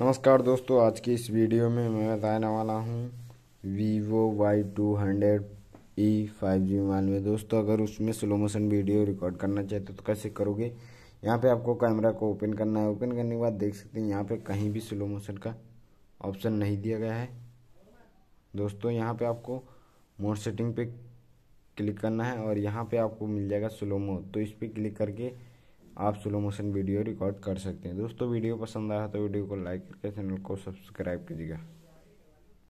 नमस्कार दोस्तों आज की इस वीडियो में मैं बताने वाला हूँ Vivo Y two hundred E five G mobile में दोस्तों अगर उसमें स्लो मोशन वीडियो रिकॉर्ड करना चाहते हो तो कैसे करोगे यहाँ पे आपको कैमरा को ओपन करना है ओपन करने के बाद देख सकते हैं यहाँ पे कहीं भी स्लो मोशन का ऑप्शन नहीं दिया गया है दोस्तों यहाँ पर आपको मोड सेटिंग पे क्लिक करना है और यहाँ पर आपको मिल जाएगा स्लो मोड तो इस पर क्लिक करके आप स्लो मोशन वीडियो रिकॉर्ड कर सकते हैं दोस्तों वीडियो पसंद आया तो वीडियो को लाइक करके चैनल को सब्सक्राइब कीजिएगा